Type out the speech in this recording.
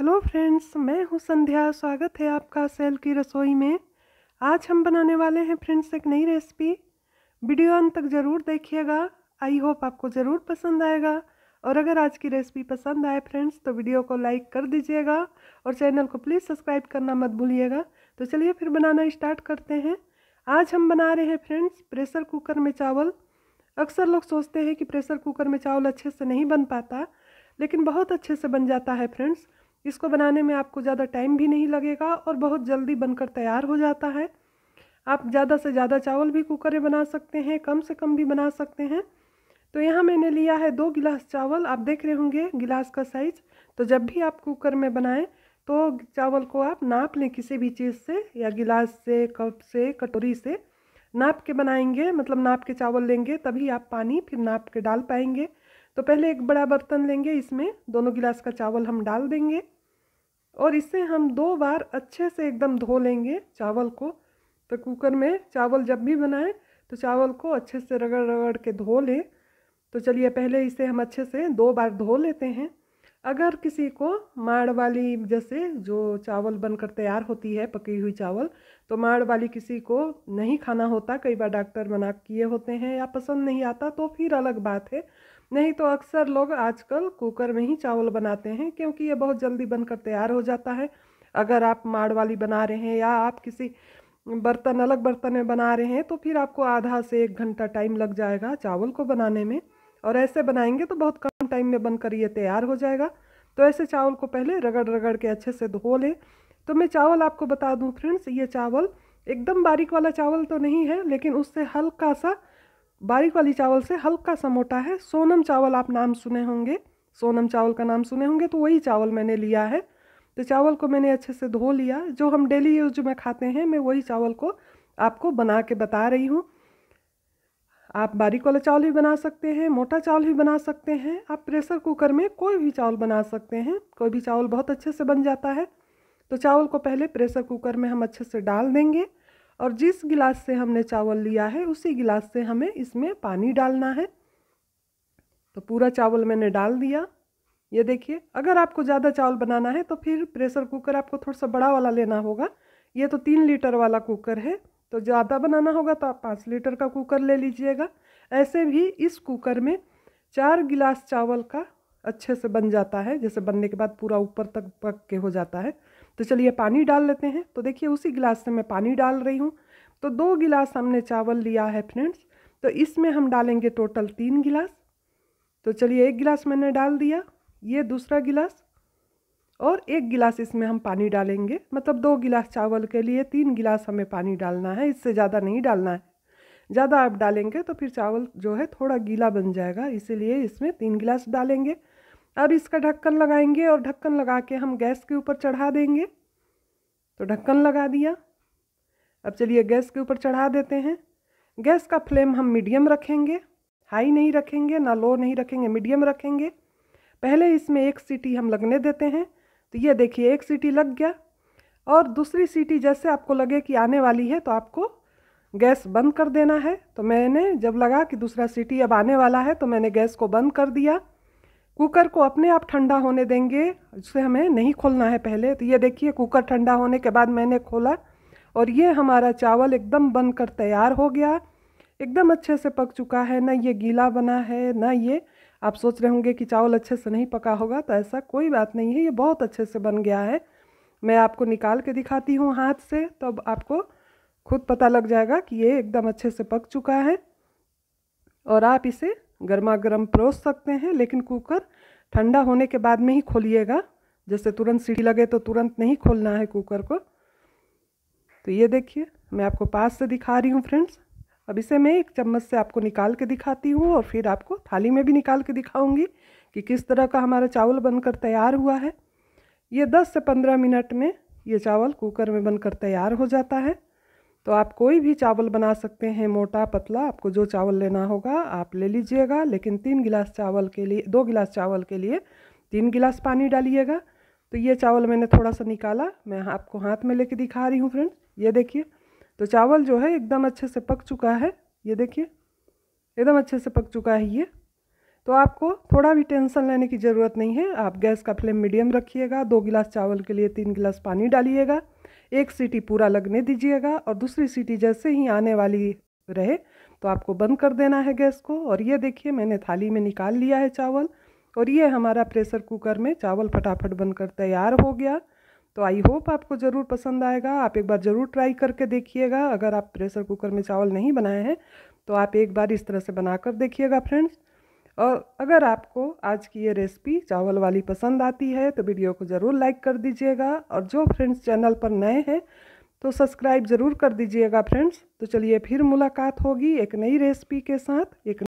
hello friends मैं हूं संध्या स्वागत है आपका सेल की रसोई में आज हम बनाने वाले हैं फ्रेंड्स एक नई रेसिपी वीडियो अंत तक ज़रूर देखिएगा आई होप आपको ज़रूर पसंद आएगा और अगर आज की रेसिपी पसंद आए फ्रेंड्स तो वीडियो को लाइक कर दीजिएगा और चैनल को प्लीज़ सब्सक्राइब करना मत भूलिएगा तो चलिए फिर बनाना स्टार्ट करते हैं आज हम बना रहे हैं फ्रेंड्स प्रेशर कुकर में चावल अक्सर लोग सोचते हैं कि प्रेशर कुकर में चावल अच्छे से नहीं बन पाता लेकिन बहुत अच्छे से बन जाता है फ्रेंड्स इसको बनाने में आपको ज़्यादा टाइम भी नहीं लगेगा और बहुत जल्दी बनकर तैयार हो जाता है आप ज़्यादा से ज़्यादा चावल भी कुकर में बना सकते हैं कम से कम भी बना सकते हैं तो यहाँ मैंने लिया है दो गिलास चावल आप देख रहे होंगे गिलास का साइज़ तो जब भी आप कुकर में बनाएं तो चावल को आप नाप लें किसी भी चीज़ से या गिलास से कप से कटोरी से नाप के बनाएंगे मतलब नाप के चावल लेंगे तभी आप पानी फिर नाप के डाल पाएंगे तो पहले एक बड़ा बर्तन लेंगे इसमें दोनों गिलास का चावल हम डाल देंगे और इसे हम दो बार अच्छे से एकदम धो लेंगे चावल को तो कुकर में चावल जब भी बनाएं तो चावल को अच्छे से रगड़ रगड़ के धो लें तो चलिए पहले इसे हम अच्छे से दो बार धो लेते हैं अगर किसी को माड़ वाली जैसे जो चावल बनकर तैयार होती है पकी हुई चावल तो माड़ वाली किसी को नहीं खाना होता कई बार डॉक्टर मना किए होते हैं या पसंद नहीं आता तो फिर अलग बात है नहीं तो अक्सर लोग आजकल कुकर में ही चावल बनाते हैं क्योंकि ये बहुत जल्दी बनकर तैयार हो जाता है अगर आप माड़ वाली बना रहे हैं या आप किसी बर्तन अलग बर्तन में बना रहे हैं तो फिर आपको आधा से एक घंटा टाइम लग जाएगा चावल को बनाने में और ऐसे बनाएंगे तो बहुत कम टाइम में बनकर ये तैयार हो जाएगा तो ऐसे चावल को पहले रगड़ रगड़ के अच्छे से धो लें तो मैं चावल आपको बता दूं फ्रेंड्स ये चावल एकदम बारीक वाला चावल तो नहीं है लेकिन उससे हल्का सा बारीक वाली चावल से हल्का सा मोटा है सोनम चावल आप नाम सुने होंगे सोनम चावल का नाम सुने होंगे तो वही चावल मैंने लिया है तो चावल को मैंने अच्छे से धो लिया जो हम डेली यूज में खाते हैं मैं वही चावल को आपको बना के बता रही हूँ आप बारीक वाला चावल भी बना सकते हैं मोटा चावल भी बना सकते हैं आप प्रेशर कुकर में कोई भी चावल बना सकते हैं कोई भी चावल बहुत अच्छे से बन जाता है तो चावल को पहले प्रेशर कुकर में हम अच्छे से डाल देंगे और जिस गिलास से हमने चावल लिया है उसी गिलास से हमें इसमें पानी डालना है तो पूरा चावल मैंने डाल दिया ये देखिए अगर आपको ज़्यादा चावल बनाना है तो फिर प्रेशर कुकर आपको थोड़ा सा बड़ा वाला लेना होगा ये तो तीन लीटर वाला कुकर है तो ज़्यादा बनाना होगा तो आप पाँच लीटर का कुकर ले लीजिएगा ऐसे भी इस कुकर में चार गिलास चावल का अच्छे से बन जाता है जैसे बनने के बाद पूरा ऊपर तक पक के हो जाता है तो चलिए पानी डाल लेते हैं तो देखिए उसी गिलास से मैं पानी डाल रही हूँ तो दो गिलास हमने चावल लिया है फ्रेंड्स तो इसमें हम डालेंगे टोटल तीन गिलास तो चलिए एक गिलास मैंने डाल दिया ये दूसरा गिलास और एक गिलास इसमें हम पानी डालेंगे मतलब दो गिलास चावल के लिए तीन गिलास हमें पानी डालना है इससे ज़्यादा नहीं डालना है ज़्यादा आप डालेंगे तो फिर चावल जो है थोड़ा गीला बन जाएगा इसीलिए इसमें तीन गिलास डालेंगे अब इसका ढक्कन लगाएंगे और ढक्कन लगा के हम गैस के ऊपर चढ़ा देंगे तो ढक्कन लगा दिया अब चलिए गैस के ऊपर चढ़ा देते हैं गैस का फ्लेम हम मीडियम रखेंगे हाई नहीं रखेंगे ना लो नहीं रखेंगे मीडियम रखेंगे पहले इसमें एक सीटी हम लगने देते हैं तो ये देखिए एक सीटी लग गया और दूसरी सीटी जैसे आपको लगे कि आने वाली है तो आपको गैस बंद कर देना है तो मैंने जब लगा कि दूसरा सीटी अब आने वाला है तो मैंने गैस को बंद कर दिया कुकर को अपने आप ठंडा होने देंगे उसे हमें नहीं खोलना है पहले तो ये देखिए कुकर ठंडा होने के बाद मैंने खोला और ये हमारा चावल एकदम बनकर तैयार हो गया एकदम अच्छे से पक चुका है ना ये गीला बना है ना ये आप सोच रहे होंगे कि चावल अच्छे से नहीं पका होगा तो ऐसा कोई बात नहीं है ये बहुत अच्छे से बन गया है मैं आपको निकाल के दिखाती हूँ हाथ से तब तो आपको खुद पता लग जाएगा कि ये एकदम अच्छे से पक चुका है और आप इसे गर्मा गर्म परोस सकते हैं लेकिन कुकर ठंडा होने के बाद में ही खोलिएगा जैसे तुरंत सीढ़ी लगे तो तुरंत नहीं खोलना है कुकर को तो ये देखिए मैं आपको पास से दिखा रही हूँ फ्रेंड्स अब इसे मैं एक चम्मच से आपको निकाल के दिखाती हूँ और फिर आपको थाली में भी निकाल के दिखाऊंगी कि किस तरह का हमारा चावल बनकर तैयार हुआ है ये 10 से 15 मिनट में ये चावल कुकर में बनकर तैयार हो जाता है तो आप कोई भी चावल बना सकते हैं मोटा पतला आपको जो चावल लेना होगा आप ले लीजिएगा लेकिन तीन गिलास चावल के लिए दो गिलास चावल के लिए तीन गिलास पानी डालिएगा तो ये चावल मैंने थोड़ा सा निकाला मैं आपको हाथ में लेके दिखा रही हूँ फ्रेंड्स ये देखिए तो चावल जो है एकदम अच्छे से पक चुका है ये देखिए एकदम अच्छे से पक चुका है ये तो आपको थोड़ा भी टेंशन लेने की ज़रूरत नहीं है आप गैस का फ्लेम मीडियम रखिएगा दो गिलास चावल के लिए तीन गिलास पानी डालिएगा एक सीटी पूरा लगने दीजिएगा और दूसरी सीटी जैसे ही आने वाली रहे तो आपको बंद कर देना है गैस को और ये देखिए मैंने थाली में निकाल लिया है चावल और ये हमारा प्रेशर कुकर में चावल फटाफट बनकर तैयार हो गया तो आई होप आपको ज़रूर पसंद आएगा आप एक बार ज़रूर ट्राई करके देखिएगा अगर आप प्रेशर कुकर में चावल नहीं बनाए हैं तो आप एक बार इस तरह से बनाकर देखिएगा फ्रेंड्स और अगर आपको आज की ये रेसिपी चावल वाली पसंद आती है तो वीडियो को ज़रूर लाइक कर दीजिएगा और जो फ्रेंड्स चैनल पर नए हैं तो सब्सक्राइब ज़रूर कर दीजिएगा फ्रेंड्स तो चलिए फिर मुलाकात होगी एक नई रेसिपी के साथ एक